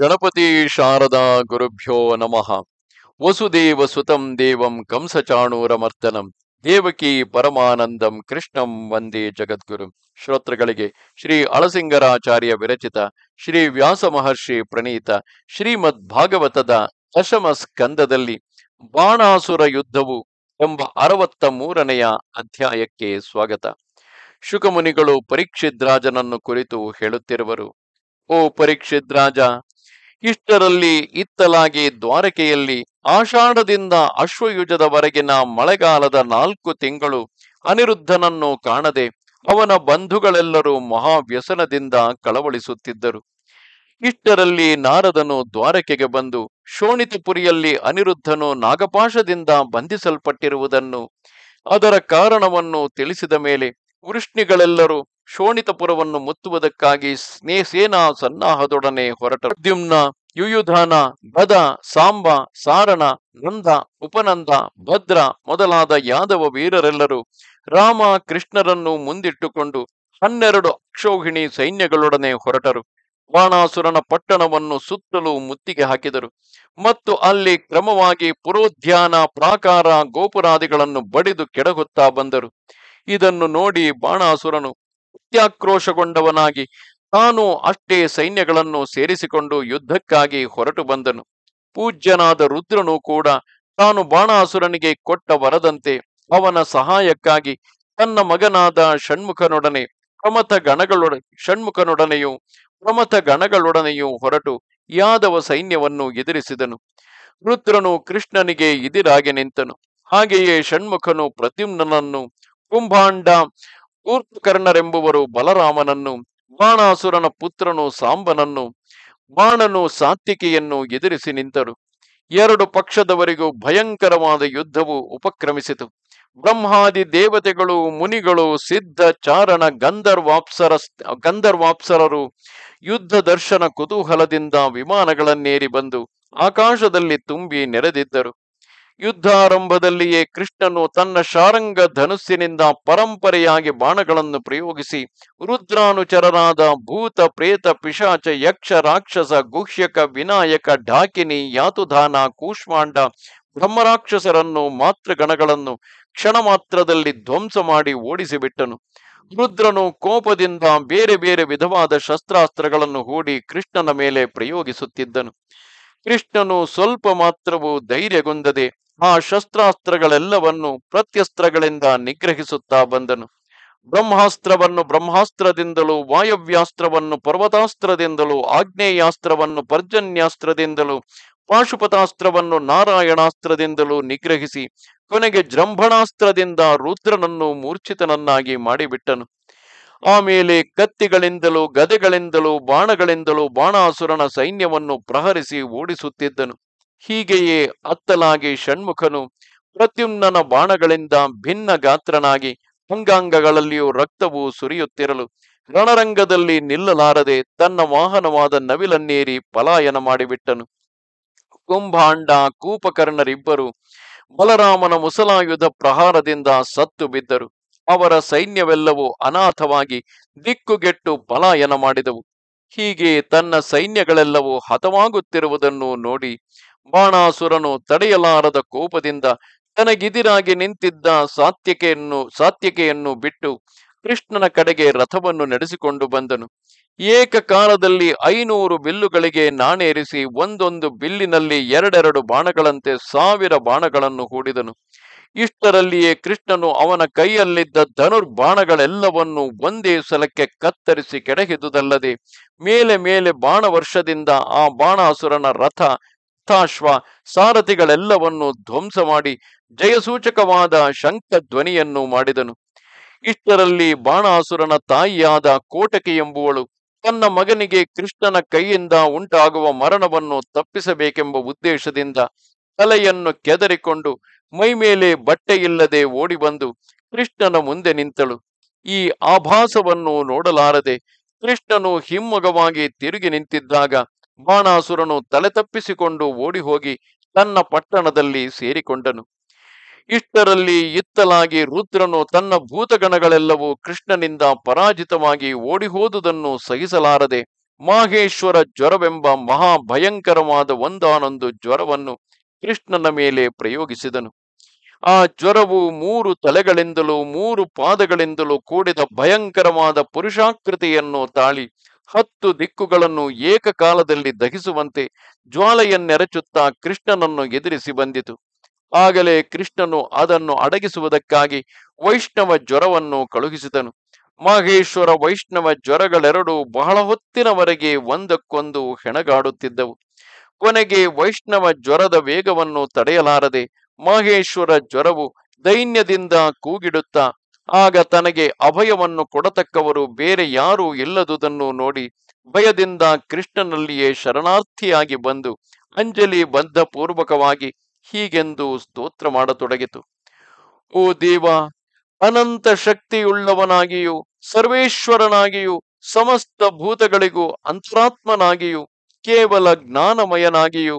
ಗಣಪತಿ ಶಾರದಾ ಗುರುಭ್ಯೋ ನಮಃ ವಸುದೇವ ಸುತಂ ದೇವಂ ಕಂಸಚಾಣೂರಮರ್ದನಂ ದೇವಕಿ ಪರಮಾನಂದಂ ಕೃಷ್ಣಂ ವಂದೇ ಜಗದ್ಗುರು ಶ್ರೋತೃಗಳಿಗೆ ಶ್ರೀ ಅಳಸಿಂಗರಾಚಾರ್ಯ ವಿರಚಿತ ಶ್ರೀ ವ್ಯಾಸ ಮಹರ್ಷಿ ಪ್ರಣೀತ ಶ್ರೀಮದ್ ಭಾಗವತದ ದಶಮ ಸ್ಕಂದದಲ್ಲಿ ಬಾಣಾಸುರ ಯುದ್ಧವು ಎಂಬ ಅರವತ್ತ ಮೂರನೆಯ ಅಧ್ಯಾಯಕ್ಕೆ ಸ್ವಾಗತ ಶುಕಮುನಿಗಳು ಪರೀಕ್ಷಿದ್ರಾಜನನ್ನು ಕುರಿತು ಹೇಳುತ್ತಿರುವರು ಓ ಪರೀಕ್ಷಿತ್ ರಾಜ ಇಷ್ಟರಲ್ಲಿ ಇತ್ತಲಾಗಿ ದ್ವಾರಕೆಯಲ್ಲಿ ಆಷಾಢದಿಂದ ಅಶ್ವಯುಜದವರೆಗಿನ ಮಳೆಗಾಲದ ನಾಲ್ಕು ತಿಂಗಳು ಅನಿರುದ್ಧನನ್ನು ಕಾಣದೆ ಅವನ ಬಂಧುಗಳೆಲ್ಲರೂ ಮಹಾವ್ಯಸನದಿಂದ ಕಳವಳಿಸುತ್ತಿದ್ದರು ಇಷ್ಟರಲ್ಲಿ ನಾರದನು ದ್ವಾರಕೆಗೆ ಬಂದು ಶೋಣಿತಪುರಿಯಲ್ಲಿ ಅನಿರುದ್ಧನು ನಾಗಪಾಶದಿಂದ ಬಂಧಿಸಲ್ಪಟ್ಟಿರುವುದನ್ನು ಅದರ ಕಾರಣವನ್ನು ತಿಳಿಸಿದ ಮೇಲೆ ವೃಷ್ಣಿಗಳೆಲ್ಲರೂ ಶೋಣಿತಪುರವನ್ನು ಮುತ್ತುವುದಕ್ಕಾಗಿ ಸ್ನೇಹಸೇನಾ ಸೇನಾ ಸನ್ನಾಹದೊಡನೆ ಹೊರಟ ದ್ಯುಮ್ನ ಯುಯುಧಾನ ಭದ ಸಾಂಬ ಸಾರಣ ನಂದ ಉಪನಂದ ಭದ್ರ ಮೊದಲಾದ ಯಾದವ ವೀರರೆಲ್ಲರೂ ರಾಮ ಕೃಷ್ಣರನ್ನು ಮುಂದಿಟ್ಟುಕೊಂಡು ಹನ್ನೆರಡು ಅಕ್ಷೋಹಿಣಿ ಸೈನ್ಯಗಳೊಡನೆ ಹೊರಟರು ಬಾಣಾಸುರನ ಪಟ್ಟಣವನ್ನು ಸುತ್ತಲೂ ಮುತ್ತಿಗೆ ಹಾಕಿದರು ಮತ್ತು ಅಲ್ಲಿ ಕ್ರಮವಾಗಿ ಪುರೋದ್ಯಾನ ಪ್ರಾಕಾರ ಗೋಪುರಾದಿಗಳನ್ನು ಬಡಿದು ಕೆಡಗುತ್ತಾ ಬಂದರು ಇದನ್ನು ನೋಡಿ ಬಾಣಾಸುರನು ಅತ್ಯಾಕ್ರೋಶಗೊಂಡವನಾಗಿ ತಾನು ಅಷ್ಟೇ ಸೈನ್ಯಗಳನ್ನು ಸೇರಿಸಿಕೊಂಡು ಯುದ್ಧಕ್ಕಾಗಿ ಹೊರಟು ಬಂದನು ಪೂಜ್ಯನಾದ ರುದ್ರನು ಕೂಡ ತಾನು ಬಾಣಾಸುರನಿಗೆ ಕೊಟ್ಟ ವರದಂತೆ ಅವನ ಸಹಾಯಕ್ಕಾಗಿ ತನ್ನ ಮಗನಾದ ಷಣ್ಮುಖನೊಡನೆ ಪ್ರಮಥ ಗಣಗಳೊಡ ಷಣ್ಮುಖನೊಡನೆಯೂ ಪ್ರಮಥ ಗಣಗಳೊಡನೆಯೂ ಹೊರಟು ಯಾದವ ಸೈನ್ಯವನ್ನು ಎದುರಿಸಿದನು ರುದ್ರನು ಕೃಷ್ಣನಿಗೆ ಇದಿರಾಗಿ ನಿಂತನು ಹಾಗೆಯೇ ಷಣ್ಮುಖನು ಪ್ರತಿಮ್ನನ್ನು ಕುಂಭಾಂಡ ಕೂರ್ಪಕರ್ಣರೆಂಬುವರು ಬಲರಾಮನನ್ನು ಬಾಣಾಸುರನ ಪುತ್ರನು ಸಾಂಬನನ್ನು ಬಾಣನು ಸಾತ್ವಿಕೆಯನ್ನು ಎದುರಿಸಿ ನಿಂತರು ಎರಡು ಪಕ್ಷದವರಿಗೂ ಭಯಂಕರವಾದ ಯುದ್ಧವು ಉಪಕ್ರಮಿಸಿತು ಬ್ರಹ್ಮಾದಿ ದೇವತೆಗಳು ಮುನಿಗಳು ಸಿದ್ಧ ಚಾರಣ ಗಂಧರ್ವಾಪ್ಸರ ಗಂಧರ್ವಾಪ್ಸರರು ಯುದ್ಧ ದರ್ಶನ ಕುತೂಹಲದಿಂದ ವಿಮಾನಗಳನ್ನೇರಿ ಬಂದು ಆಕಾಶದಲ್ಲಿ ತುಂಬಿ ನೆರೆದಿದ್ದರು ಯುದ್ಧಾರಂಭದಲ್ಲಿಯೇ ಕೃಷ್ಣನು ತನ್ನ ಶಾರಂಗ ಧನುಸ್ಸಿನಿಂದ ಪರಂಪರೆಯಾಗಿ ಬಾಣಗಳನ್ನು ಪ್ರಯೋಗಿಸಿ ರುದ್ರಾನುಚರನಾದ ಭೂತ ಪ್ರೇತ ಪಿಶಾಚ ಯಕ್ಷ ರಾಕ್ಷಸ ಗುಹ್ಯಕ ವಿನಾಯಕ ಢಾಕಿನಿ ಯಾತುಧಾನ ಕೂಷ್ಮಾಂಡ ಬ್ರಹ್ಮರಾಕ್ಷಸರನ್ನು ಮಾತೃಗಣಗಳನ್ನು ಕ್ಷಣ ಮಾತ್ರದಲ್ಲಿ ಧ್ವಂಸ ಮಾಡಿ ಓಡಿಸಿಬಿಟ್ಟನು ರುದ್ರನು ಕೋಪದಿಂದ ಬೇರೆ ಬೇರೆ ವಿಧವಾದ ಶಸ್ತ್ರಾಸ್ತ್ರಗಳನ್ನು ಹೂಡಿ ಕೃಷ್ಣನ ಮೇಲೆ ಪ್ರಯೋಗಿಸುತ್ತಿದ್ದನು ಕೃಷ್ಣನು ಸ್ವಲ್ಪ ಮಾತ್ರವೂ ಧೈರ್ಯಗೊಂದದೆ ಆ ಶಸ್ತ್ರಾಸ್ತ್ರಗಳೆಲ್ಲವನ್ನು ಪ್ರತ್ಯಸ್ತ್ರಗಳಿಂದ ನಿಗ್ರಹಿಸುತ್ತಾ ಬಂದನು ಬ್ರಹ್ಮಾಸ್ತ್ರವನ್ನು ಬ್ರಹ್ಮಾಸ್ತ್ರದಿಂದಲೂ ವಾಯವ್ಯಾಸ್ತ್ರವನ್ನು ಪರ್ವತಾಸ್ತ್ರದಿಂದಲೂ ಆಗ್ನೇಯಾಸ್ತ್ರವನ್ನು ಪರ್ಜನ್ಯಾಸ್ತ್ರದಿಂದಲೂ ಪಾಶುಪತಾಸ್ತ್ರವನ್ನು ನಾರಾಯಣಾಸ್ತ್ರದಿಂದಲೂ ನಿಗ್ರಹಿಸಿ ಕೊನೆಗೆ ಜೃಂಭಣಾಸ್ತ್ರದಿಂದ ರುದ್ರನನ್ನು ಮೂರ್ಛಿತನನ್ನಾಗಿ ಮಾಡಿಬಿಟ್ಟನು ಆಮೇಲೆ ಕತ್ತಿಗಳಿಂದಲೂ ಗದೆಗಳಿಂದಲೂ ಬಾಣಗಳಿಂದಲೂ ಬಾಣಾಸುರನ ಸೈನ್ಯವನ್ನು ಪ್ರಹರಿಸಿ ಓಡಿಸುತ್ತಿದ್ದನು ಹೀಗೆಯೇ ಅತ್ತಲಾಗಿ ಷಣ್ಮುಖನು ಪ್ರತ್ಯುನ್ನನ ಬಾಣಗಳಿಂದ ಭಿನ್ನ ಗಾತ್ರನಾಗಿ ಅಂಗಾಂಗಗಳಲ್ಲಿಯೂ ರಕ್ತವು ಸುರಿಯುತ್ತಿರಲು ರಣರಂಗದಲ್ಲಿ ನಿಲ್ಲಲಾರದೆ ತನ್ನ ವಾಹನವಾದ ನವಿಲನ್ನೇರಿ ಪಲಾಯನ ಮಾಡಿಬಿಟ್ಟನು ಕುಂಭಾಂಡ ಕೂಪಕರ್ಣರಿಬ್ಬರು ಬಲರಾಮನ ಮುಸಲಾಯುಧ ಪ್ರಹಾರದಿಂದ ಸತ್ತು ಬಿದ್ದರು ಅವರ ಸೈನ್ಯವೆಲ್ಲವೂ ಅನಾಥವಾಗಿ ದಿಕ್ಕುಗೆಟ್ಟು ಪಲಾಯನ ಮಾಡಿದವು ಹೀಗೆ ತನ್ನ ಸೈನ್ಯಗಳೆಲ್ಲವೂ ಹತವಾಗುತ್ತಿರುವುದನ್ನು ನೋಡಿ ಬಾಣಾಸುರನು ತಡೆಯಲಾರದ ಕೋಪದಿಂದ ತನಗಿದಿರಾಗಿ ನಿಂತಿದ್ದ ಸಾತ್ಯಕೆಯನ್ನು ಸಾತ್ಯಕೆಯನ್ನು ಬಿಟ್ಟು ಕೃಷ್ಣನ ಕಡೆಗೆ ರಥವನ್ನು ನಡೆಸಿಕೊಂಡು ಬಂದನು ಏಕಕಾಲದಲ್ಲಿ ಐನೂರು ಬಿಲ್ಲುಗಳಿಗೆ ನಾಣೇರಿಸಿ ಒಂದೊಂದು ಬಿಲ್ಲಿನಲ್ಲಿ ಎರಡೆರಡು ಬಾಣಗಳಂತೆ ಸಾವಿರ ಬಾಣಗಳನ್ನು ಹೂಡಿದನು ಇಷ್ಟರಲ್ಲಿಯೇ ಕೃಷ್ಣನು ಅವನ ಕೈಯಲ್ಲಿದ್ದ ಧನುರ್ಬಾಣಗಳೆಲ್ಲವನ್ನು ಒಂದೇ ಸಲಕ್ಕೆ ಕತ್ತರಿಸಿ ಕೆಡಹಿದುದಲ್ಲದೆ ಮೇಲೆ ಮೇಲೆ ಬಾಣ ವರ್ಷದಿಂದ ಆ ಬಾಣಾಸುರನ ರಥ ಅರ್ಥಾಶ್ವ ಸಾರಥಿಗಳೆಲ್ಲವನ್ನು ಧ್ವಂಸ ಮಾಡಿ ಜಯಸೂಚಕವಾದ ಶಂಖ ಧ್ವನಿಯನ್ನು ಮಾಡಿದನು ಇಷ್ಟರಲ್ಲಿ ಬಾಣಾಸುರನ ತಾಯಿಯಾದ ಕೋಟಕಿ ಎಂಬುವಳು ತನ್ನ ಮಗನಿಗೆ ಕೃಷ್ಣನ ಕೈಯಿಂದ ಉಂಟಾಗುವ ಮರಣವನ್ನು ತಪ್ಪಿಸಬೇಕೆಂಬ ಉದ್ದೇಶದಿಂದ ತಲೆಯನ್ನು ಕೆದರಿಕೊಂಡು ಮೈಮೇಲೆ ಬಟ್ಟೆಯಿಲ್ಲದೆ ಓಡಿಬಂದು ಕೃಷ್ಣನ ಮುಂದೆ ನಿಂತಳು ಈ ಆಭಾಸವನ್ನು ನೋಡಲಾರದೆ ಕೃಷ್ಣನು ಹಿಮ್ಮಗವಾಗಿ ತಿರುಗಿ ನಿಂತಿದ್ದಾಗ ಬಾಣಾಸುರನು ತಲೆ ತಪ್ಪಿಸಿಕೊಂಡು ಓಡಿ ಹೋಗಿ ತನ್ನ ಪಟ್ಟಣದಲ್ಲಿ ಸೇರಿಕೊಂಡನು ಇಷ್ಟರಲ್ಲಿ ಇತ್ತಲಾಗಿ ರುದ್ರನು ತನ್ನ ಭೂತಗಣಗಳೆಲ್ಲವೂ ಕೃಷ್ಣನಿಂದ ಪರಾಜಿತವಾಗಿ ಓಡಿಹೋದುದನ್ನು ಸಹಿಸಲಾರದೆ ಮಾಹೇಶ್ವರ ಜ್ವರವೆಂಬ ಮಹಾಭಯಂಕರವಾದ ಒಂದಾನೊಂದು ಜ್ವರವನ್ನು ಕೃಷ್ಣನ ಮೇಲೆ ಪ್ರಯೋಗಿಸಿದನು ಆ ಜ್ವರವು ಮೂರು ತಲೆಗಳಿಂದಲೂ ಮೂರು ಪಾದಗಳಿಂದಲೂ ಕೂಡಿದ ಭಯಂಕರವಾದ ಪುರುಷಾಕೃತಿಯನ್ನು ತಾಳಿ ಹತ್ತು ದಿಕ್ಕುಗಳನ್ನು ಏಕಕಾಲದಲ್ಲಿ ದಹಿಸುವಂತೆ ಜ್ವಾಲೆಯನ್ನೆರಚುತ್ತಾ ಕೃಷ್ಣನನ್ನು ಎದುರಿಸಿ ಬಂದಿತು ಆಗಲೇ ಕೃಷ್ಣನು ಅದನ್ನು ಅಡಗಿಸುವುದಕ್ಕಾಗಿ ವೈಷ್ಣವ ಜ್ವರವನ್ನು ಕಳುಹಿಸಿದನು ಮಹೇಶ್ವರ ವೈಷ್ಣವ ಜ್ವರಗಳೆರಡೂ ಬಹಳ ಹೊತ್ತಿನವರೆಗೆ ಒಂದಕ್ಕೊಂದು ಹೆಣಗಾಡುತ್ತಿದ್ದವು ಕೊನೆಗೆ ವೈಷ್ಣವ ಜ್ವರದ ವೇಗವನ್ನು ತಡೆಯಲಾರದೆ ಮಹೇಶ್ವರ ಜ್ವರವು ದೈನ್ಯದಿಂದ ಕೂಗಿಡುತ್ತಾ ಆಗ ತನಗೆ ಅಭಯವನ್ನು ಕೊಡತಕ್ಕವರು ಬೇರೆ ಯಾರೂ ಇಲ್ಲದುದನ್ನು ನೋಡಿ ಭಯದಿಂದ ಕೃಷ್ಣನಲ್ಲಿಯೇ ಶರಣಾರ್ಥಿಯಾಗಿ ಬಂದು ಅಂಜಲಿ ಬದ್ಧಪೂರ್ವಕವಾಗಿ ಪೂರ್ವಕವಾಗಿ ಹೀಗೆಂದು ಸ್ತೋತ್ರ ಮಾಡತೊಡಗಿತು ಓ ದೇವ ಅನಂತ ಶಕ್ತಿಯುಳ್ಳವನಾಗಿಯೂ ಸರ್ವೇಶ್ವರನಾಗಿಯೂ ಸಮಸ್ತ ಭೂತಗಳಿಗೂ ಅಂತರಾತ್ಮನಾಗಿಯೂ ಕೇವಲ ಜ್ಞಾನಮಯನಾಗಿಯೂ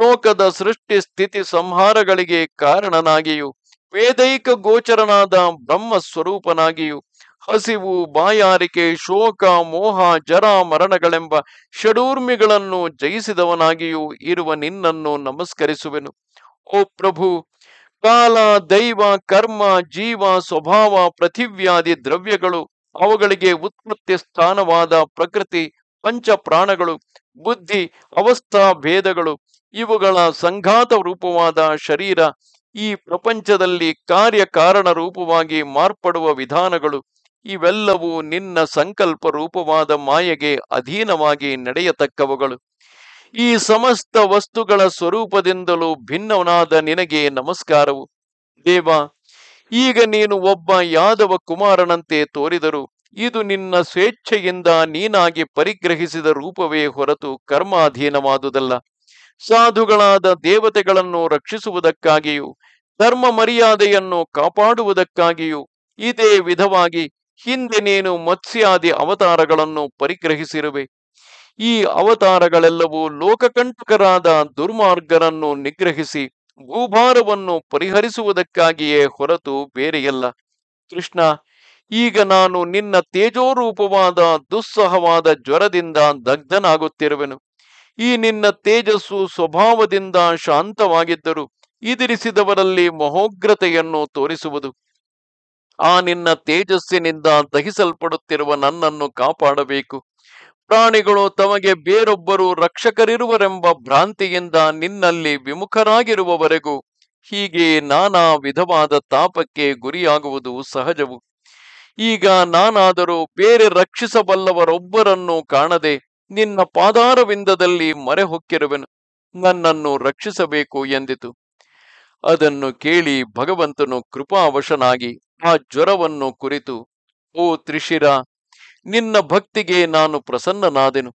ಲೋಕದ ಸೃಷ್ಟಿ ಸ್ಥಿತಿ ಸಂಹಾರಗಳಿಗೆ ಕಾರಣನಾಗಿಯೂ ವೇದೈಕ ಗೋಚರನಾದ ಬ್ರಹ್ಮ ಸ್ವರೂಪನಾಗಿಯೂ ಹಸಿವು ಬಾಯಾರಿಕೆ ಶೋಕ ಮೋಹ ಜರ ಮರಣಗಳೆಂಬ ಷಡೂರ್ಮಿಗಳನ್ನು ಜಯಿಸಿದವನಾಗಿಯೂ ಇರುವ ನಿನ್ನನ್ನು ನಮಸ್ಕರಿಸುವೆನು ಓ ಪ್ರಭು ಕಾಲ ದೈವ ಕರ್ಮ ಜೀವ ಸ್ವಭಾವ ಪೃಥಿವ್ಯಾದಿ ದ್ರವ್ಯಗಳು ಅವುಗಳಿಗೆ ಉತ್ಪತ್ತಿ ಸ್ಥಾನವಾದ ಪ್ರಕೃತಿ ಪಂಚ ಪ್ರಾಣಗಳು ಬುದ್ಧಿ ಅವಸ್ಥಾ ಭೇದಗಳು ಇವುಗಳ ಸಂಘಾತ ರೂಪವಾದ ಶರೀರ ಈ ಪ್ರಪಂಚದಲ್ಲಿ ಕಾರ್ಯಕಾರಣ ರೂಪವಾಗಿ ಮಾರ್ಪಡುವ ವಿಧಾನಗಳು ಇವೆಲ್ಲವೂ ನಿನ್ನ ಸಂಕಲ್ಪ ರೂಪವಾದ ಮಾಯೆಗೆ ಅಧೀನವಾಗಿ ನಡೆಯತಕ್ಕವುಗಳು ಈ ಸಮಸ್ತ ವಸ್ತುಗಳ ಸ್ವರೂಪದಿಂದಲೂ ಭಿನ್ನವನಾದ ನಿನಗೆ ನಮಸ್ಕಾರವು ದೇವ ಈಗ ನೀನು ಒಬ್ಬ ಯಾದವ ಕುಮಾರನಂತೆ ತೋರಿದರು ಇದು ನಿನ್ನ ಸ್ವೇಚ್ಛೆಯಿಂದ ನೀನಾಗಿ ಪರಿಗ್ರಹಿಸಿದ ರೂಪವೇ ಹೊರತು ಕರ್ಮಾಧೀನವಾದುದಲ್ಲ ಸಾಧುಗಳಾದ ದೇವತೆಗಳನ್ನು ರಕ್ಷಿಸುವುದಕ್ಕಾಗಿಯೂ ಧರ್ಮ ಮರ್ಯಾದೆಯನ್ನು ಕಾಪಾಡುವುದಕ್ಕಾಗಿಯೂ ಇದೇ ವಿಧವಾಗಿ ಹಿಂದೆ ನೀನು ಮತ್ಸ್ಯಾದಿ ಅವತಾರಗಳನ್ನು ಪರಿಗ್ರಹಿಸಿರುವೆ ಈ ಅವತಾರಗಳೆಲ್ಲವೂ ಲೋಕಕಂಟಕರಾದ ದುರ್ಮಾರ್ಗರನ್ನು ನಿಗ್ರಹಿಸಿ ಭೂಭಾರವನ್ನು ಪರಿಹರಿಸುವುದಕ್ಕಾಗಿಯೇ ಹೊರತು ಬೇರೆಯಲ್ಲ ಕೃಷ್ಣ ಈಗ ನಾನು ನಿನ್ನ ತೇಜೋರೂಪವಾದ ದುಸ್ಸಹವಾದ ಜ್ವರದಿಂದ ದಗ್ಧನಾಗುತ್ತಿರುವೆನು ಈ ನಿನ್ನ ತೇಜಸ್ಸು ಸ್ವಭಾವದಿಂದ ಶಾಂತವಾಗಿದ್ದರು ಇದಿರಿಸಿದವರಲ್ಲಿ ಮಹೋಗ್ರತೆಯನ್ನು ತೋರಿಸುವುದು ಆ ನಿನ್ನ ತೇಜಸ್ಸಿನಿಂದ ದಹಿಸಲ್ಪಡುತ್ತಿರುವ ನನ್ನನ್ನು ಕಾಪಾಡಬೇಕು ಪ್ರಾಣಿಗಳು ತಮಗೆ ಬೇರೊಬ್ಬರು ರಕ್ಷಕರಿರುವರೆಂಬ ಭ್ರಾಂತಿಯಿಂದ ನಿನ್ನಲ್ಲಿ ವಿಮುಖರಾಗಿರುವವರೆಗೂ ಹೀಗೆ ನಾನಾ ವಿಧವಾದ ತಾಪಕ್ಕೆ ಗುರಿಯಾಗುವುದು ಸಹಜವು ಈಗ ನಾನಾದರೂ ಬೇರೆ ರಕ್ಷಿಸಬಲ್ಲವರೊಬ್ಬರನ್ನು ಕಾಣದೆ ನಿನ್ನ ಪಾದಾರವಿಂದದಲ್ಲಿ ಮರೆ ಹೊಕ್ಕಿರುವೆನು ನನ್ನನ್ನು ರಕ್ಷಿಸಬೇಕು ಎಂದಿತು ಅದನ್ನು ಕೇಳಿ ಭಗವಂತನು ಕೃಪಾವಶನಾಗಿ ಆ ಜ್ವರವನ್ನು ಕುರಿತು ಓ ತ್ರಿಶಿರ ನಿನ್ನ ಭಕ್ತಿಗೆ ನಾನು ಪ್ರಸನ್ನನಾದೆನು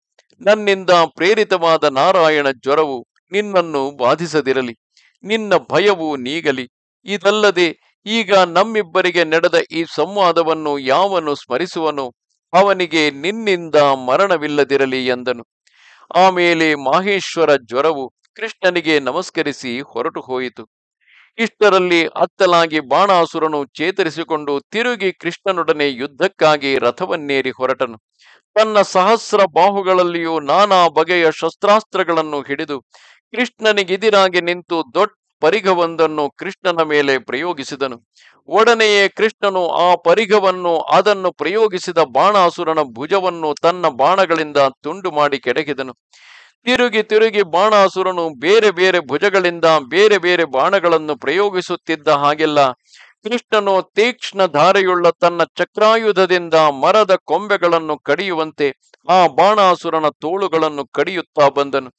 ನನ್ನಿಂದ ಪ್ರೇರಿತವಾದ ನಾರಾಯಣ ಜ್ವರವು ನಿನ್ನನ್ನು ಬಾಧಿಸದಿರಲಿ ನಿನ್ನ ಭಯವು ನೀಗಲಿ ಇದಲ್ಲದೆ ಈಗ ನಮ್ಮಿಬ್ಬರಿಗೆ ನಡೆದ ಈ ಸಂವಾದವನ್ನು ಯಾವನು ಸ್ಮರಿಸುವನು ಅವನಿಗೆ ನಿನ್ನಿಂದ ಮರಣವಿಲ್ಲದಿರಲಿ ಎಂದನು ಆಮೇಲೆ ಮಾಹೇಶ್ವರ ಜ್ವರವು ಕೃಷ್ಣನಿಗೆ ನಮಸ್ಕರಿಸಿ ಹೊರಟು ಹೋಯಿತು ಇಷ್ಟರಲ್ಲಿ ಅತ್ತಲಾಗಿ ಬಾಣಾಸುರನು ಚೇತರಿಸಿಕೊಂಡು ತಿರುಗಿ ಕೃಷ್ಣನೊಡನೆ ಯುದ್ಧಕ್ಕಾಗಿ ರಥವನ್ನೇರಿ ಹೊರಟನು ತನ್ನ ಸಹಸ್ರ ಬಾಹುಗಳಲ್ಲಿಯೂ ನಾನಾ ಬಗೆಯ ಶಸ್ತ್ರಾಸ್ತ್ರಗಳನ್ನು ಹಿಡಿದು ಕೃಷ್ಣನಿಗೆದಿರಾಗಿ ನಿಂತು ದೊಡ್ಡ ಪರಿಘವೊಂದನ್ನು ಕೃಷ್ಣನ ಮೇಲೆ ಪ್ರಯೋಗಿಸಿದನು ಒಡನೆಯೇ ಕೃಷ್ಣನು ಆ ಪರಿಘವನ್ನು ಅದನ್ನು ಪ್ರಯೋಗಿಸಿದ ಬಾಣಾಸುರನ ಭುಜವನ್ನು ತನ್ನ ಬಾಣಗಳಿಂದ ತುಂಡು ಮಾಡಿ ಕೆಡಗಿದನು ತಿರುಗಿ ತಿರುಗಿ ಬಾಣಾಸುರನು ಬೇರೆ ಬೇರೆ ಭುಜಗಳಿಂದ ಬೇರೆ ಬೇರೆ ಬಾಣಗಳನ್ನು ಪ್ರಯೋಗಿಸುತ್ತಿದ್ದ ಹಾಗೆಲ್ಲ ಕೃಷ್ಣನು ತೀಕ್ಷ್ಣ ಧಾರೆಯುಳ್ಳ ತನ್ನ ಚಕ್ರಾಯುಧದಿಂದ ಮರದ ಕೊಂಬೆಗಳನ್ನು ಕಡಿಯುವಂತೆ ಆ ಬಾಣಾಸುರನ ತೋಳುಗಳನ್ನು ಕಡಿಯುತ್ತಾ ಬಂದನು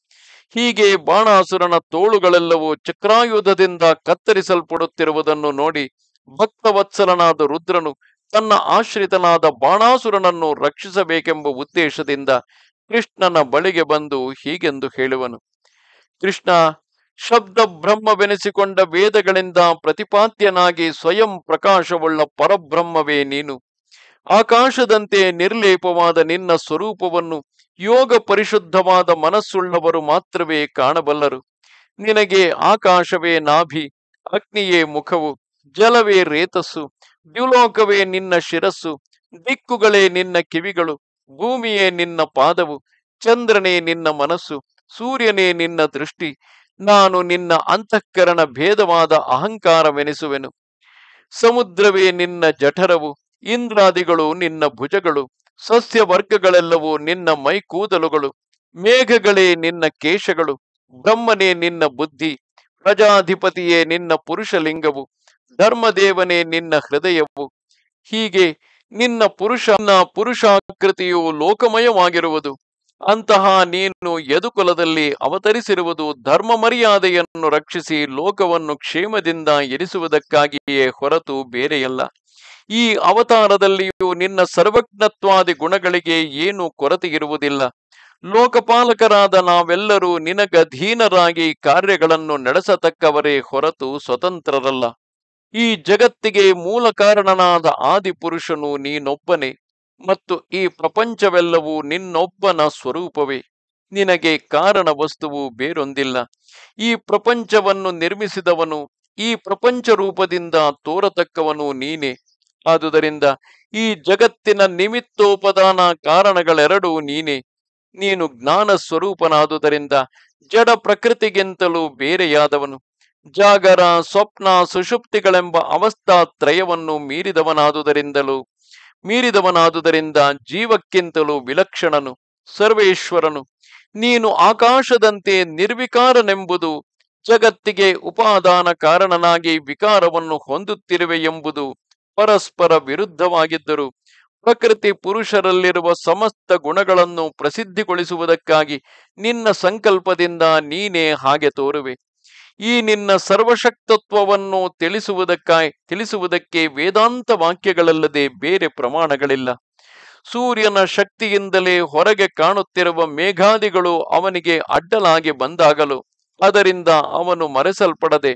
ಹೀಗೆ ಬಾಣಾಸುರನ ತೋಳುಗಳೆಲ್ಲವೂ ಚಕ್ರಾಯುಧದಿಂದ ಕತ್ತರಿಸಲ್ಪಡುತ್ತಿರುವುದನ್ನು ನೋಡಿ ಭಕ್ತವತ್ಸಲನಾದ ರುದ್ರನು ತನ್ನ ಆಶ್ರಿತನಾದ ಬಾಣಾಸುರನನ್ನು ರಕ್ಷಿಸಬೇಕೆಂಬ ಉದ್ದೇಶದಿಂದ ಕೃಷ್ಣನ ಬಳಿಗೆ ಬಂದು ಹೀಗೆಂದು ಹೇಳುವನು ಕೃಷ್ಣ ಶಬ್ದ ಬ್ರಹ್ಮವೆನಿಸಿಕೊಂಡ ವೇದಗಳಿಂದ ಪ್ರತಿಪಾದ್ಯನಾಗಿ ಸ್ವಯಂ ಪ್ರಕಾಶವುಳ್ಳ ಪರಬ್ರಹ್ಮವೇ ನೀನು ಆಕಾಶದಂತೆ ನಿರ್ಲೇಪವಾದ ನಿನ್ನ ಸ್ವರೂಪವನ್ನು ಯೋಗ ಪರಿಶುದ್ಧವಾದ ಮನಸ್ಸುಳ್ಳವರು ಮಾತ್ರವೇ ಕಾಣಬಲ್ಲರು ನಿನಗೆ ಆಕಾಶವೇ ನಾಭಿ ಅಗ್ನಿಯೇ ಮುಖವು ಜಲವೇ ರೇತಸ್ಸು ದ್ಯುಲೋಕವೇ ನಿನ್ನ ಶಿರಸ್ಸು ದಿಕ್ಕುಗಳೇ ನಿನ್ನ ಕಿವಿಗಳು ಭೂಮಿಯೇ ನಿನ್ನ ಪಾದವು ಚಂದ್ರನೇ ನಿನ್ನ ಮನಸ್ಸು ಸೂರ್ಯನೇ ನಿನ್ನ ದೃಷ್ಟಿ ನಾನು ನಿನ್ನ ಅಂತಃಕರಣ ಭೇದವಾದ ಅಹಂಕಾರವೆನಿಸುವೆನು ಸಮುದ್ರವೇ ನಿನ್ನ ಜಠರವು ಇಂದ್ರಾದಿಗಳು ನಿನ್ನ ಭುಜಗಳು ಸಸ್ಯ ವರ್ಗಗಳೆಲ್ಲವೂ ನಿನ್ನ ಮೈ ಕೂದಲುಗಳು ಮೇಘಗಳೇ ನಿನ್ನ ಕೇಶಗಳು ಬ್ರಹ್ಮನೇ ನಿನ್ನ ಬುದ್ಧಿ ಪ್ರಜಾಧಿಪತಿಯೇ ನಿನ್ನ ಪುರುಷಲಿಂಗವು ಧರ್ಮದೇವನೇ ನಿನ್ನ ಹೃದಯವು ಹೀಗೆ ನಿನ್ನ ಪುರುಷನ ಪುರುಷಾಕೃತಿಯು ಲೋಕಮಯವಾಗಿರುವುದು ಅಂತಹ ನೀನು ಯದುಕುಲದಲ್ಲಿ ಅವತರಿಸಿರುವುದು ಧರ್ಮ ಮರ್ಯಾದೆಯನ್ನು ರಕ್ಷಿಸಿ ಲೋಕವನ್ನು ಕ್ಷೇಮದಿಂದ ಎರಿಸುವುದಕ್ಕಾಗಿಯೇ ಹೊರತು ಬೇರೆಯಲ್ಲ ಈ ಅವತಾರದಲ್ಲಿಯೂ ನಿನ್ನ ಸರ್ವಜ್ಞತ್ವಾದಿ ಗುಣಗಳಿಗೆ ಏನು ಕೊರತೆ ಇರುವುದಿಲ್ಲ ಲೋಕಪಾಲಕರಾದ ನಾವೆಲ್ಲರೂ ನಿನಗಧೀನರಾಗಿ ಕಾರ್ಯಗಳನ್ನು ನಡೆಸತಕ್ಕವರೇ ಹೊರತು ಸ್ವತಂತ್ರರಲ್ಲ ಈ ಜಗತ್ತಿಗೆ ಮೂಲ ಕಾರಣನಾದ ಆದಿಪುರುಷನು ನೀನೊಬ್ಬನೇ ಮತ್ತು ಈ ಪ್ರಪಂಚವೆಲ್ಲವೂ ನಿನ್ನೊಬ್ಬನ ಸ್ವರೂಪವೇ ನಿನಗೆ ಕಾರಣ ವಸ್ತುವು ಬೇರೊಂದಿಲ್ಲ ಈ ಪ್ರಪಂಚವನ್ನು ನಿರ್ಮಿಸಿದವನು ಈ ಪ್ರಪಂಚ ರೂಪದಿಂದ ತೋರತಕ್ಕವನು ನೀನೆ ಆದುದರಿಂದ ಈ ಜಗತ್ತಿನ ನಿಮಿತ್ತೋಪದಾನ ಕಾರಣಗಳೆರಡೂ ನೀನೆ ನೀನು ಜ್ಞಾನ ಸ್ವರೂಪನಾದುದರಿಂದ ಜಡ ಪ್ರಕೃತಿಗಿಂತಲೂ ಬೇರೆಯಾದವನು ಜಾಗರ ಸ್ವಪ್ನ ಸುಷುಪ್ತಿಗಳೆಂಬ ಅವಸ್ಥಾತ್ರಯವನ್ನು ಮೀರಿದವನಾದುದರಿಂದಲೂ ಮೀರಿದವನಾದುದರಿಂದ ಜೀವಕ್ಕಿಂತಲೂ ವಿಲಕ್ಷಣನು ಸರ್ವೇಶ್ವರನು ನೀನು ಆಕಾಶದಂತೆ ನಿರ್ವಿಕಾರನೆಂಬುದು ಜಗತ್ತಿಗೆ ಉಪಾದಾನ ಕಾರಣನಾಗಿ ವಿಕಾರವನ್ನು ಹೊಂದುತ್ತಿರುವೆ ಎಂಬುದು ಪರಸ್ಪರ ವಿರುದ್ಧವಾಗಿದ್ದರು ಪ್ರಕೃತಿ ಪುರುಷರಲ್ಲಿರುವ ಸಮಸ್ತ ಗುಣಗಳನ್ನು ಪ್ರಸಿದ್ಧಿಗೊಳಿಸುವುದಕ್ಕಾಗಿ ನಿನ್ನ ಸಂಕಲ್ಪದಿಂದ ನೀನೇ ಹಾಗೆ ತೋರುವೆ ಈ ನಿನ್ನ ಸರ್ವಶಕ್ತತ್ವವನ್ನು ತಿಳಿಸುವುದಕ್ಕಾಯ್ ತಿಳಿಸುವುದಕ್ಕೆ ವೇದಾಂತ ವಾಕ್ಯಗಳಲ್ಲದೆ ಬೇರೆ ಪ್ರಮಾಣಗಳಿಲ್ಲ ಸೂರ್ಯನ ಶಕ್ತಿಯಿಂದಲೇ ಹೊರಗೆ ಕಾಣುತ್ತಿರುವ ಮೇಘಾದಿಗಳು ಅವನಿಗೆ ಅಡ್ಡಲಾಗಿ ಬಂದಾಗಲು ಅದರಿಂದ ಅವನು ಮರೆಸಲ್ಪಡದೆ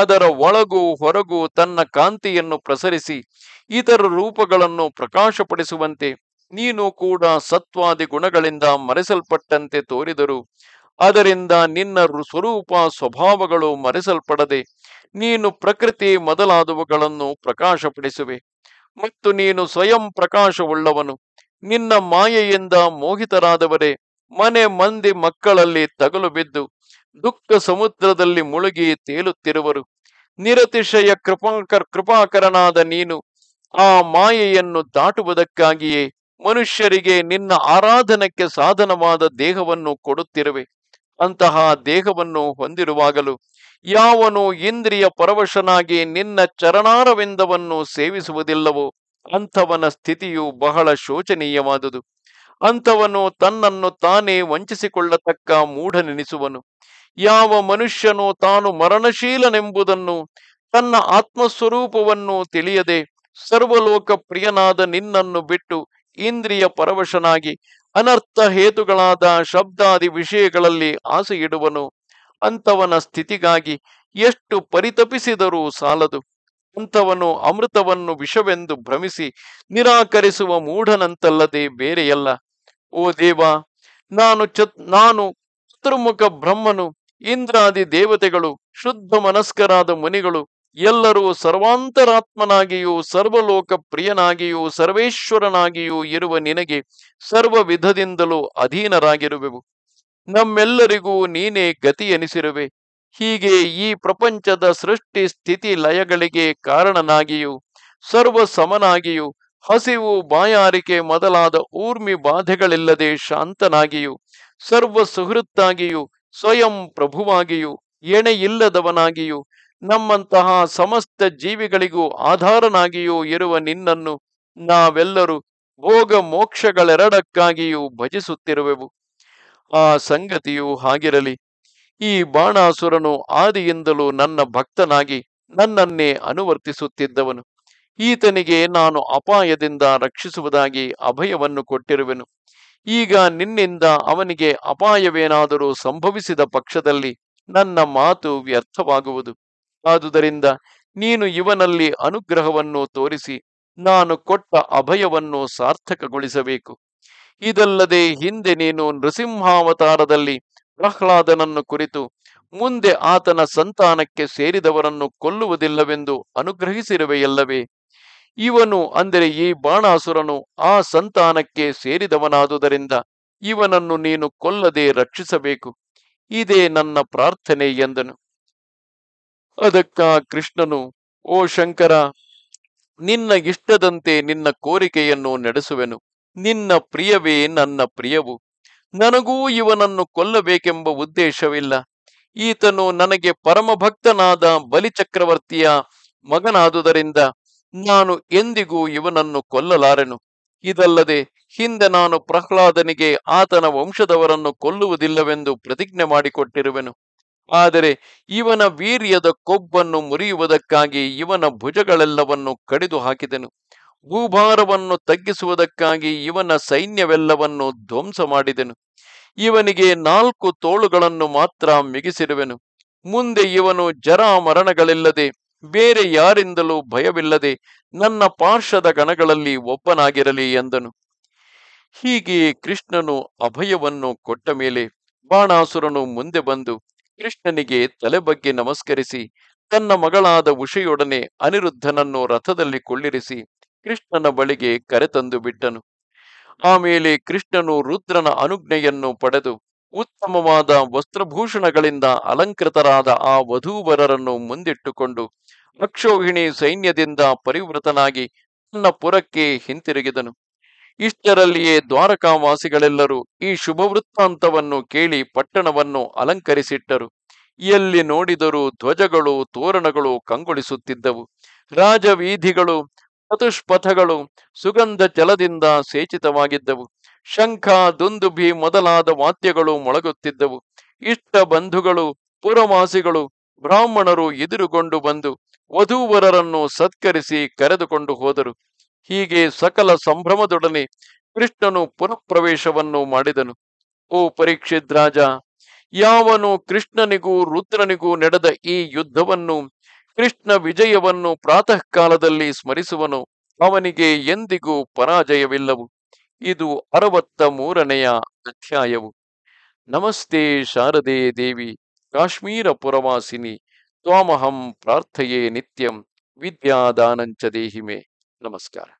ಅದರ ಒಳಗೂ ಹೊರಗೂ ತನ್ನ ಕಾಂತಿಯನ್ನು ಪ್ರಸರಿಸಿ ಇತರ ರೂಪಗಳನ್ನು ಪ್ರಕಾಶಪಡಿಸುವಂತೆ ನೀನು ಕೂಡ ಸತ್ವಾದಿ ಗುಣಗಳಿಂದ ಮರೆಸಲ್ಪಟ್ಟಂತೆ ತೋರಿದರು ಅದರಿಂದ ನಿನ್ನ ಸ್ವರೂಪ ಸ್ವಭಾವಗಳು ಮರೆಸಲ್ಪಡದೆ ನೀನು ಪ್ರಕೃತಿ ಮೊದಲಾದವುಗಳನ್ನು ಪ್ರಕಾಶಪಡಿಸುವೆ ಮತ್ತು ನೀನು ಸ್ವಯಂ ಪ್ರಕಾಶವುಳ್ಳವನು ನಿನ್ನ ಮಾಯೆಯಿಂದ ಮೋಹಿತರಾದವರೇ ಮನೆ ಮಂದಿ ಮಕ್ಕಳಲ್ಲಿ ತಗಲು ಬಿದ್ದು ದುಃಖ ಸಮುದ್ರದಲ್ಲಿ ಮುಳುಗಿ ತೇಲುತ್ತಿರುವರು ನಿರತಿಶಯ ಕೃಪಾಕರ್ ಕೃಪಾಕರನಾದ ನೀನು ಆ ಮಾಯೆಯನ್ನು ದಾಟುವುದಕ್ಕಾಗಿಯೇ ಮನುಷ್ಯರಿಗೆ ನಿನ್ನ ಆರಾಧನಕ್ಕೆ ಸಾಧನವಾದ ದೇಹವನ್ನು ಕೊಡುತ್ತಿರುವೆ ಅಂತಹ ದೇಹವನ್ನು ಹೊಂದಿರುವಾಗಲೂ ಯಾವನು ಇಂದ್ರಿಯ ಪರವಶನಾಗಿ ನಿನ್ನ ಚರಣಾರವಿಂದವನ್ನು ಸೇವಿಸುವುದಿಲ್ಲವೋ ಅಂಥವನ ಸ್ಥಿತಿಯು ಬಹಳ ಶೋಚನೀಯವಾದುದು ಅಂಥವನು ತನ್ನನ್ನು ತಾನೇ ವಂಚಿಸಿಕೊಳ್ಳತಕ್ಕ ಮೂಢನೆನಿಸುವನು ಯಾವ ಮನುಷ್ಯನು ತಾನು ಮರಣಶೀಲನೆಂಬುದನ್ನು ತನ್ನ ಆತ್ಮಸ್ವರೂಪವನ್ನು ತಿಳಿಯದೆ ಸರ್ವಲೋಕ ಪ್ರಿಯನಾದ ನಿನ್ನನ್ನು ಬಿಟ್ಟು ಇಂದ್ರಿಯ ಪರವಶನಾಗಿ ಅನರ್ಥ ಹೇತುಗಳಾದ ಶಬ್ದಾದಿ ವಿಷಯಗಳಲ್ಲಿ ಆಸೆ ಇಡುವನು ಅಂಥವನ ಸ್ಥಿತಿಗಾಗಿ ಎಷ್ಟು ಪರಿತಪಿಸಿದರೂ ಸಾಲದು ಅಂಥವನು ಅಮೃತವನ್ನು ವಿಷವೆಂದು ಭ್ರಮಿಸಿ ನಿರಾಕರಿಸುವ ಮೂಢನಂತಲ್ಲದೆ ಬೇರೆಯಲ್ಲ ಓ ದೇವ ನಾನು ಚತ್ ನಾನು ಚತುರ್ಮುಖ ಬ್ರಹ್ಮನು ಇಂದ್ರಾದಿ ದೇವತೆಗಳು ಶುದ್ಧ ಮನಸ್ಕರಾದ ಮುನಿಗಳು ಎಲ್ಲರೂ ಸರ್ವಾಂತರಾತ್ಮನಾಗಿಯೂ ಸರ್ವಲೋಕ ಪ್ರಿಯನಾಗಿಯೂ ಸರ್ವೇಶ್ವರನಾಗಿಯೂ ಇರುವ ನಿನಗೆ ಸರ್ವ ವಿಧದಿಂದಲೂ ಅಧೀನರಾಗಿರುವೆವು ನಮ್ಮೆಲ್ಲರಿಗೂ ನೀನೇ ಗತಿ ಹೀಗೆ ಈ ಪ್ರಪಂಚದ ಸೃಷ್ಟಿ ಸ್ಥಿತಿ ಲಯಗಳಿಗೆ ಕಾರಣನಾಗಿಯೂ ಸರ್ವ ಸಮನಾಗಿಯೂ ಹಸಿವು ಬಾಯಾರಿಕೆ ಮೊದಲಾದ ಊರ್ಮಿ ಬಾಧೆಗಳಿಲ್ಲದೆ ಶಾಂತನಾಗಿಯೂ ಸರ್ವ ಸುಹೃತ್ತಾಗಿಯೂ ಸ್ವಯಂ ಪ್ರಭುವಾಗಿಯೂ ಎಣೆಯಿಲ್ಲದವನಾಗಿಯೂ ನಮ್ಮಂತಹ ಸಮಸ್ತ ಜೀವಿಗಳಿಗೂ ಆಧಾರನಾಗಿಯೂ ಇರುವ ನಿನ್ನನ್ನು ನಾವೆಲ್ಲರೂ ಭೋಗ ಮೋಕ್ಷಗಳೆರಡಕ್ಕಾಗಿಯೂ ಭಜಿಸುತ್ತಿರುವೆವು ಆ ಸಂಗತಿಯು ಹಾಗಿರಲಿ ಈ ಬಾಣಾಸುರನು ಆದಿಯಿಂದಲೂ ನನ್ನ ಭಕ್ತನಾಗಿ ನನ್ನನ್ನೇ ಅನುವರ್ತಿಸುತ್ತಿದ್ದವನು ಈತನಿಗೆ ನಾನು ಅಪಾಯದಿಂದ ರಕ್ಷಿಸುವುದಾಗಿ ಅಭಯವನ್ನು ಕೊಟ್ಟಿರುವೆನು ಈಗ ನಿನ್ನಿಂದ ಅವನಿಗೆ ಅಪಾಯವೇನಾದರೂ ಸಂಭವಿಸಿದ ಪಕ್ಷದಲ್ಲಿ ನನ್ನ ಮಾತು ವ್ಯರ್ಥವಾಗುವುದು ಆದುದರಿಂದ ನೀನು ಇವನಲ್ಲಿ ಅನುಗ್ರಹವನ್ನು ತೋರಿಸಿ ನಾನು ಕೊಟ್ಟ ಅಭಯವನ್ನು ಸಾರ್ಥಕಗೊಳಿಸಬೇಕು ಇದಲ್ಲದೆ ಹಿಂದೆ ನೀನು ನೃಸಿಂಹಾವತಾರದಲ್ಲಿ ಪ್ರಹ್ಲಾದನನ್ನು ಕುರಿತು ಮುಂದೆ ಆತನ ಸಂತಾನಕ್ಕೆ ಸೇರಿದವರನ್ನು ಕೊಲ್ಲುವುದಿಲ್ಲವೆಂದು ಅನುಗ್ರಹಿಸಿರುವೆಯಲ್ಲವೇ ಇವನು ಅಂದರೆ ಈ ಬಾಣಾಸುರನು ಆ ಸಂತಾನಕ್ಕೆ ಸೇರಿದವನಾದುದರಿಂದ ಇವನನ್ನು ನೀನು ಕೊಲ್ಲದೆ ರಕ್ಷಿಸಬೇಕು ಇದೇ ನನ್ನ ಪ್ರಾರ್ಥನೆ ಎಂದನು ಅದಕ್ಕ ಕೃಷ್ಣನು ಓ ಶಂಕರ ನಿನ್ನ ಇಷ್ಟದಂತೆ ನಿನ್ನ ಕೋರಿಕೆಯನ್ನು ನಡೆಸುವೆನು ನಿನ್ನ ಪ್ರಿಯವೇ ನನ್ನ ಪ್ರಿಯವು ನನಗೂ ಇವನನ್ನು ಕೊಲ್ಲಬೇಕೆಂಬ ಉದ್ದೇಶವಿಲ್ಲ ಈತನು ನನಗೆ ಪರಮಭಕ್ತನಾದ ಬಲಿಚಕ್ರವರ್ತಿಯ ಮಗನಾದುದರಿಂದ ನಾನು ಎಂದಿಗೂ ಇವನನ್ನು ಕೊಲ್ಲಲಾರೆನು ಇದಲ್ಲದೆ ಹಿಂದೆ ನಾನು ಪ್ರಹ್ಲಾದನಿಗೆ ಆತನ ವಂಶದವರನ್ನು ಕೊಲ್ಲುವುದಿಲ್ಲವೆಂದು ಪ್ರತಿಜ್ಞೆ ಮಾಡಿಕೊಟ್ಟಿರುವೆನು ಆದರೆ ಇವನ ವೀರ್ಯದ ಕೊಬ್ಬನ್ನು ಮುರಿಯುವುದಕ್ಕಾಗಿ ಇವನ ಭುಜಗಳೆಲ್ಲವನ್ನು ಕಡಿದು ಹಾಕಿದನು ಭೂಭಾರವನ್ನು ತಗ್ಗಿಸುವುದಕ್ಕಾಗಿ ಇವನ ಸೈನ್ಯವೆಲ್ಲವನ್ನು ಧ್ವಂಸ ಮಾಡಿದೆನು ಇವನಿಗೆ ನಾಲ್ಕು ತೋಳುಗಳನ್ನು ಮಾತ್ರ ಮಿಗಿಸಿರುವೆನು ಮುಂದೆ ಇವನು ಜರಾಮರಣಗಳಿಲ್ಲದೆ ಮರಣಗಳಿಲ್ಲದೆ ಬೇರೆ ಯಾರಿಂದಲೂ ಭಯವಿಲ್ಲದೆ ನನ್ನ ಪಾರ್ಶ್ವದ ಗಣಗಳಲ್ಲಿ ಒಬ್ಬನಾಗಿರಲಿ ಎಂದನು ಹೀಗೆ ಕೃಷ್ಣನು ಅಭಯವನ್ನು ಕೊಟ್ಟ ಮೇಲೆ ಬಾಣಾಸುರನು ಮುಂದೆ ಬಂದು ಕೃಷ್ಣನಿಗೆ ತಲೆ ಬಗ್ಗೆ ನಮಸ್ಕರಿಸಿ ತನ್ನ ಮಗಳಾದ ಉಷೆಯೊಡನೆ ಅನಿರುದ್ಧನನ್ನು ರಥದಲ್ಲಿ ಕೊಳ್ಳಿರಿಸಿ ಕೃಷ್ಣನ ಬಳಿಗೆ ಕರೆತಂದು ಬಿಟ್ಟನು ಆಮೇಲೆ ಕೃಷ್ಣನು ರುದ್ರನ ಅನುಜ್ಞೆಯನ್ನು ಪಡೆದು ಉತ್ತಮವಾದ ವಸ್ತ್ರಭೂಷಣಗಳಿಂದ ಅಲಂಕೃತರಾದ ಆ ವಧೂವರರನ್ನು ಮುಂದಿಟ್ಟುಕೊಂಡು ಅಕ್ಷೋಹಿಣಿ ಸೈನ್ಯದಿಂದ ಪರಿವೃತನಾಗಿ ತನ್ನ ಪುರಕ್ಕೆ ಹಿಂತಿರುಗಿದನು ಇಷ್ಟರಲ್ಲಿಯೇ ದ್ವಾರಕಾವಾಸಿಗಳೆಲ್ಲರೂ ಈ ಶುಭ ವೃತ್ತಾಂತವನ್ನು ಕೇಳಿ ಪಟ್ಟಣವನ್ನು ಅಲಂಕರಿಸಿಟ್ಟರು ಎಲ್ಲಿ ನೋಡಿದರೂ ಧ್ವಜಗಳು ತೋರಣಗಳು ಕಂಗೊಳಿಸುತ್ತಿದ್ದವು ರಾಜವೀಧಿಗಳು ಚತುಷ್ಪಥಗಳು ಸುಗಂಧ ಜಲದಿಂದ ಸೇಚಿತವಾಗಿದ್ದವು ಶಂಖ ದುಂದುಬಿ ಮೊದಲಾದ ವಾದ್ಯಗಳು ಮೊಳಗುತ್ತಿದ್ದವು ಇಷ್ಟ ಬಂಧುಗಳು ಪುರವಾಸಿಗಳು ಬ್ರಾಹ್ಮಣರು ಎದುರುಗೊಂಡು ಬಂದು ವಧುವರರನ್ನು ಸತ್ಕರಿಸಿ ಕರೆದುಕೊಂಡು ಹೋದರು ಹೀಗೆ ಸಕಲ ಸಂಭ್ರಮದೊಡನೆ ಕೃಷ್ಣನು ಪುನಃಪ್ರವೇಶವನ್ನು ಮಾಡಿದನು ಓ ಪರೀಕ್ಷಿತ್ ರಾಜ ಯಾವನು ಕೃಷ್ಣನಿಗೂ ರುದ್ರನಿಗೂ ನಡೆದ ಈ ಯುದ್ಧವನ್ನು ಕೃಷ್ಣ ವಿಜಯವನ್ನು ಪ್ರಾತಃ ಕಾಲದಲ್ಲಿ ಸ್ಮರಿಸುವನು ಅವನಿಗೆ ಎಂದಿಗೂ ಪರಾಜಯವಿಲ್ಲವು ಇದು ಅರವತ್ತ ಮೂರನೆಯ ಅಧ್ಯಾಯವು ನಮಸ್ತೆ ಶಾರದೆ ದೇವಿ ಕಾಶ್ಮೀರ ಪುರವಾಸಿನಿ ತ್ವಾಮಹಂ ಪ್ರಾರ್ಥೆಯೇ ನಿತ್ಯಂ ವಿದ್ಯಾದಾನಂಚ ದೇಹಿಮೆ ನಮಸ್ಕಾರ